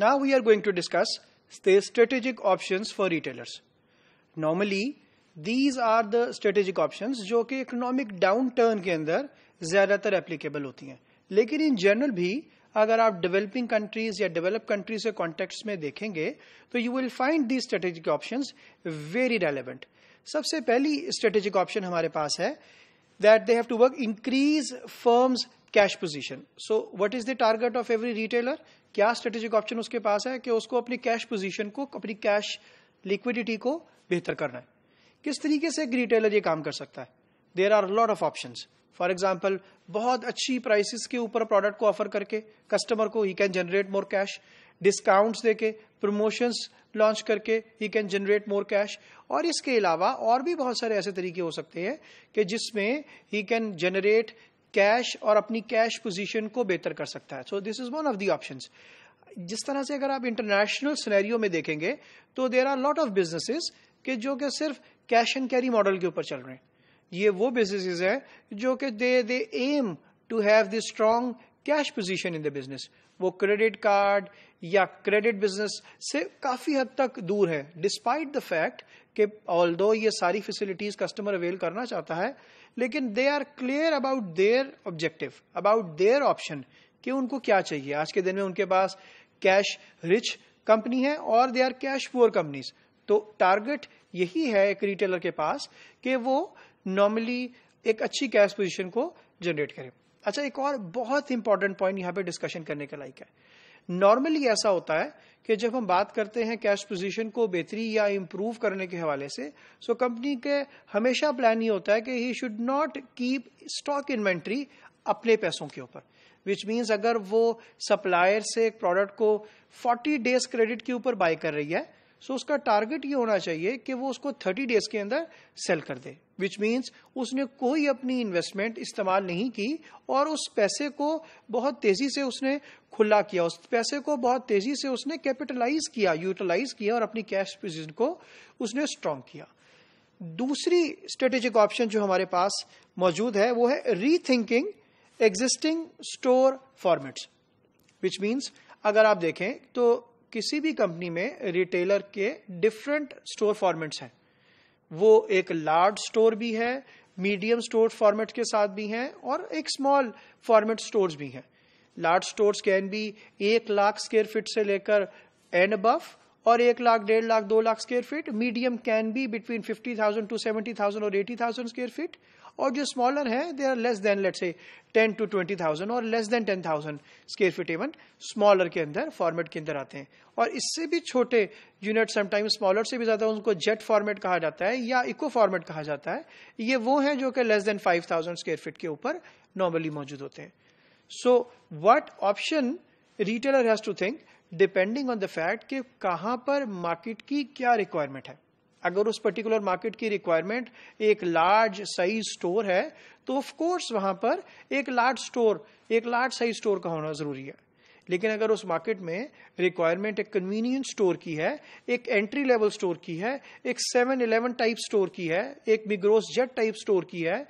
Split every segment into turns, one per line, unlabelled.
Now we are going to discuss the strategic options for retailers. Normally, these are the strategic options जो कि economic downturn के अंदर ज़्यादातर applicable होती हैं. लेकिन in general भी अगर आप developing countries या developed countries के context में देखेंगे, तो you will find these strategic options very relevant. सबसे पहली strategic option हमारे पास है that they have to work increase firms cash position. So what is the target of every retailer? क्या स्ट्रेटेजिक ऑप्शन उसके पास है कि उसको अपनी कैश पोजीशन को अपनी कैश लिक्विडिटी को बेहतर करना है किस तरीके से एक रिटेलर ये काम कर सकता है there are lot of option for example बहुत अच्छी प्राइसिस के ऊपर प्रोडक्ट को ऑफर करके कस्टमर को he can generate more cash discounts देके प्रमोशंस लॉन्च करके he can generate more cash और इसके अलावा और भी बहुत सारे ऐसे तरीके हो सकते हैं कि जिसमें ही कैन जनरेट कैश और अपनी कैश पोजीशन को बेहतर कर सकता है so this is one of the options जिस तरह से अगर आप इंटरनेशनल सिनेरियो में देखेंगे तो there are lot of businesses के जो कि सिर्फ कैश एंड कैरी मॉडल के ऊपर चल रहे हैं ये वो बिजनेसेस हैं जो कि they they aim to have the strong cash position in the business वो क्रेडिट कार्ड या क्रेडिट बिजनेस से काफी हद तक दूर है डिस्पाइट द फैक्ट कि ऑल ये सारी फैसिलिटीज कस्टमर अवेल करना चाहता है लेकिन they are clear about their objective about their option कि उनको क्या चाहिए आज के दिन में उनके पास कैश रिच कंपनी है और they are cash poor companies तो टारगेट यही है एक रिटेलर के पास कि वो नॉर्मली एक अच्छी कैश पोजिशन को जनरेट करे अच्छा एक और बहुत इंपॉर्टेंट पॉइंट यहाँ पे डिस्कशन करने के लायक है नॉर्मली ऐसा होता है कि जब हम बात करते हैं कैश पोजीशन को बेहतरी या इम्प्रूव करने के हवाले से सो so कंपनी के हमेशा प्लान ये होता है कि he should not keep stock inventory अपने पैसों के ऊपर विच मीन्स अगर वो सप्लायर से एक प्रोडक्ट को 40 डेज क्रेडिट के ऊपर बाय कर रही है सो उसका टारगेट ये होना चाहिए कि वो उसको 30 डेज के अंदर सेल कर दे विच मीन्स उसने कोई अपनी इन्वेस्टमेंट इस्तेमाल नहीं की और उस पैसे को बहुत तेजी से उसने खुला किया उस पैसे को बहुत तेजी से उसने कैपिटलाइज किया यूटिलाइज किया और अपनी कैश पोजिशन को उसने स्ट्रांग किया दूसरी स्ट्रेटेजिक ऑप्शन जो हमारे पास मौजूद है वो है rethinking existing store formats which means अगर आप देखें तो किसी भी कंपनी में रिटेलर के डिफरेंट स्टोर फॉर्मेट्स हैं वो एक लार्ज स्टोर भी है मीडियम स्टोर फॉर्मेट के साथ भी हैं और एक स्मॉल फॉर्मेट स्टोर्स भी हैं लार्ज स्टोर्स कैन बी एक लाख स्क्वेयर फिट से लेकर एंड अब और एक लाख डेढ़ लाख दो lakh square feet medium can be between fifty thousand to seventy thousand और एटी थाउजेंड स्क्वेयर फीट और जो स्मॉलर है they are less than let's say ten to twenty thousand और less than ten thousand square feet even smaller के अंदर format के अंदर आते हैं और इससे भी छोटे यूनिट समटाइम्स स्मॉलर से भी ज्यादा उनको जेट फॉर्मेट कहा जाता है या इको फॉर्मेट कहा जाता है ये वो है जो कि less than five thousand square feet के ऊपर नॉर्मली मौजूद होते हैं so what option retailer has to think depending on the fact कि कहां पर मार्केट की क्या रिक्वायरमेंट है अगर उस पर्टिकुलर मार्केट की रिक्वायरमेंट एक लार्ज साइज स्टोर है तो ऑफ कोर्स वहां पर एक लार्ज स्टोर एक लार्ज साइज स्टोर का होना जरूरी है लेकिन अगर उस मार्केट में रिक्वायरमेंट एक कन्वीनियंस स्टोर की है एक एंट्री लेवल स्टोर की है एक सेवन इलेवन टाइप स्टोर की है एक मिग्रोस जेट टाइप स्टोर की है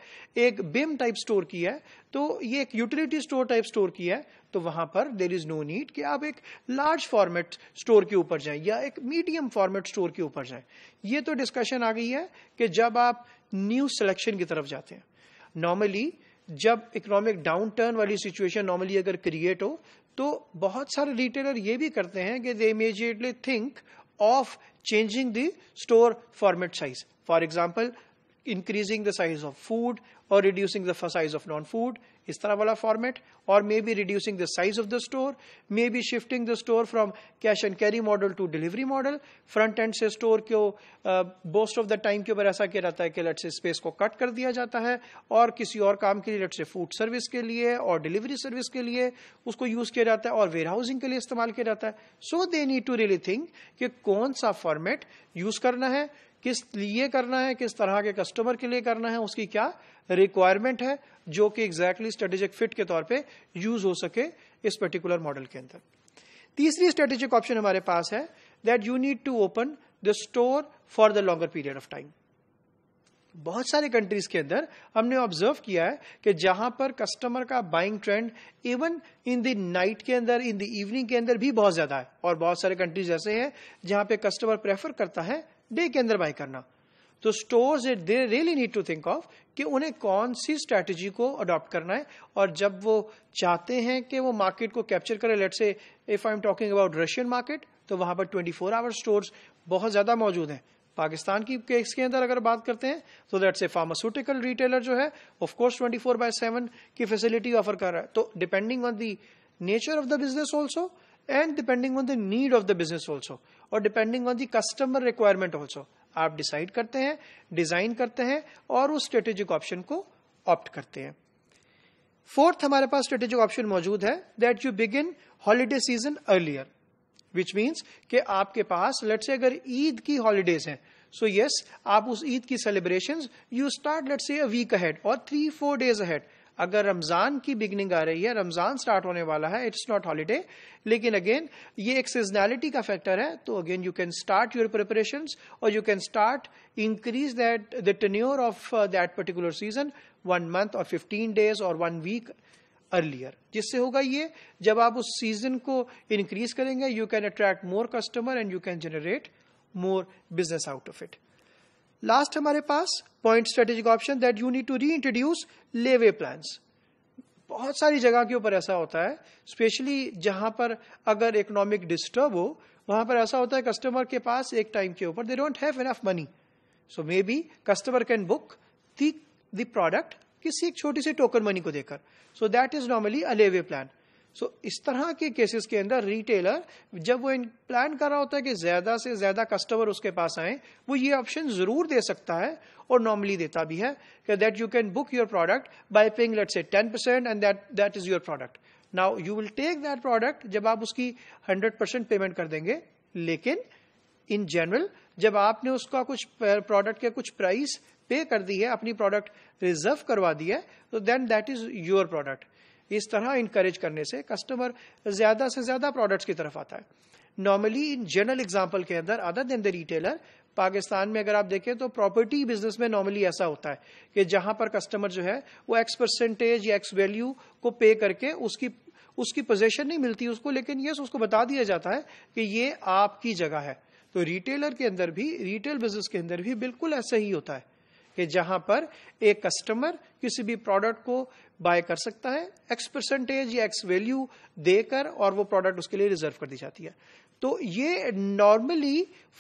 एक बिम टाइप स्टोर की है तो ये एक यूटिलिटी स्टोर टाइप स्टोर की है तो वहां पर देर इज नो नीड कि आप एक लार्ज फॉर्मेट स्टोर के ऊपर जाएं या एक मीडियम फॉर्मेट स्टोर के ऊपर जाएं ये तो डिस्कशन आ गई है कि जब आप न्यू सिलेक्शन की तरफ जाते हैं नॉर्मली जब इकोनॉमिक डाउन टर्न वाली सिचुएशन नॉर्मली अगर क्रिएट हो तो बहुत सारे रिटेलर ये भी करते हैं कि they immediately think of changing the store format size for example increasing the size of food or reducing the size of non-food इस तरह वाला फॉर्मेट और may be reducing the size of the store may be shifting the store from cash and carry model to delivery model front end से store को most of the time के ऊपर ऐसा किया जाता है कि लट से स्पेस को कट कर दिया जाता है और किसी और काम के लिए लट से फूड सर्विस के लिए और डिलीवरी सर्विस के लिए उसको यूज किया जाता है और वेयर हाउसिंग के लिए इस्तेमाल किया जाता है so they need to really think कि कौन सा फॉर्मेट यूज करना है किस लिए करना है किस तरह के कस्टमर के लिए करना है उसकी क्या रिक्वायरमेंट है जो कि एग्जैक्टली स्ट्रेटेजिक फिट के तौर पे यूज हो सके इस पर्टिकुलर मॉडल के अंदर तीसरी स्ट्रेटेजिक ऑप्शन हमारे पास है that you need to open the store for the longer period of time बहुत सारे कंट्रीज के अंदर हमने ऑब्जर्व किया है कि जहां पर कस्टमर का buying trend even in the night के अंदर इन द इवनिंग के अंदर भी बहुत ज्यादा है और बहुत सारे कंट्रीज ऐसे हैं जहां पे कस्टमर प्रेफर करता है डे के अंदर बाय करना तो stores it they really need to think of कि उन्हें कौन सी स्ट्रेटजी को अडॉप्ट करना है और जब वो चाहते हैं कि वो मार्केट को कैप्चर करें let's say if I am talking about Russian market तो वहां पर 24 फोर आवर स्टोर बहुत ज्यादा मौजूद हैं पाकिस्तान की केस के अंदर अगर बात करते हैं तो लेट से फार्मास्यूटिकल रिटेलर जो है of course twenty four by seven की फैसिलिटी ऑफर कर रहा है तो depending on the nature of the business also and depending on the need of the business also और depending on the customer requirement also आप decide करते हैं design करते हैं और उस स्ट्रेटेजिक ऑप्शन को ऑप्ट करते हैं फोर्थ हमारे पास स्ट्रेटेजिक ऑप्शन मौजूद है that you begin holiday season earlier which means के आपके पास लेट से अगर ईद की हॉलीडेज हैं So yes, आप उस ईद की celebration you start let's say week ahead और थ्री फोर डेज अहेड अगर रमजान की बिगनिंग आ रही है रमजान स्टार्ट होने वाला है इट्स नॉट हॉलीडे लेकिन अगेन ये एक सीजनैलिटी का फैक्टर है तो again you can start your preparation और you can start increase that the tenure of that particular season one month और फिफ्टीन डेज और वन वीक अर्लियर जिससे होगा ये जब आप उस सीजन को इंक्रीज करेंगे you can attract more customer and you can generate more business out of it. Last हमारे पास point strategic option that you need to reintroduce layaway plan बहुत सारी जगह के ऊपर ऐसा होता है स्पेशली जहां पर अगर इकोनॉमिक डिस्टर्ब हो वहां पर ऐसा होता है कस्टमर के पास एक टाइम के ऊपर they don't have enough money so may be customer can book the product किसी एक छोटी सी टोकन मनी को देकर so that is normally a layaway plan so so, इस तरह के केसेस के अंदर रिटेलर जब वो प्लान कर रहा होता है कि ज्यादा से ज्यादा कस्टमर उसके पास आए वो ये ऑप्शन जरूर दे सकता है और नॉर्मली देता भी है कि that you can book your product by paying let's say ten percent and that that is your product now you will take that product जब आप उसकी हंड्रेड परसेंट पेमेंट कर देंगे लेकिन इन जनरल जब आपने उसका कुछ प्रोडक्ट के कुछ प्राइस पे कर दी है अपनी प्रोडक्ट रिजर्व करवा दी है तो then that is your product इस तरह इंकरेज करने से कस्टमर ज्यादा से ज्यादा प्रोडक्ट्स की तरफ आता है नॉर्मली इन जनरल एग्जाम्पल के अंदर other than the retailer Pakistan में अगर आप देखें तो प्रॉपर्टी बिजनेस में नॉर्मली ऐसा होता है कि जहां पर कस्टमर जो है वो एक्स परसेंटेज या एक्स वैल्यू को पे करके उसकी उसकी पोजेशन नहीं मिलती उसको लेकिन यस उसको बता दिया जाता है कि ये आपकी जगह है तो रिटेलर के अंदर भी रिटेल बिजनेस के अंदर भी बिल्कुल ऐसा ही होता है कि जहां पर एक कस्टमर किसी भी प्रोडक्ट को बाय कर सकता है एक्स परसेंटेज या एक्स वैल्यू देकर और वो प्रोडक्ट उसके लिए रिजर्व कर दी जाती है तो ये normally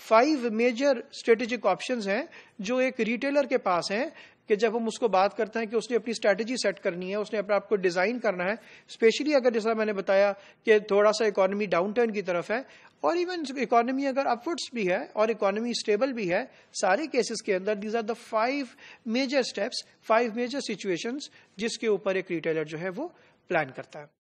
five major strategic options हैं जो एक रिटेलर के पास हैं कि जब हम उसको बात करते हैं कि उसने अपनी स्ट्रेटजी सेट करनी है उसने अपने आपको डिजाइन करना है स्पेशली अगर जैसा मैंने बताया कि थोड़ा सा इकोनॉमी डाउन टर्न की तरफ है और इवन इकोनॉमी अगर अपवर्ड्स भी है और इकोनॉमी स्टेबल भी है सारे केसेस के अंदर these are the five major steps five major situations जिसके ऊपर एक रिटेलर जो है वो प्लान करता है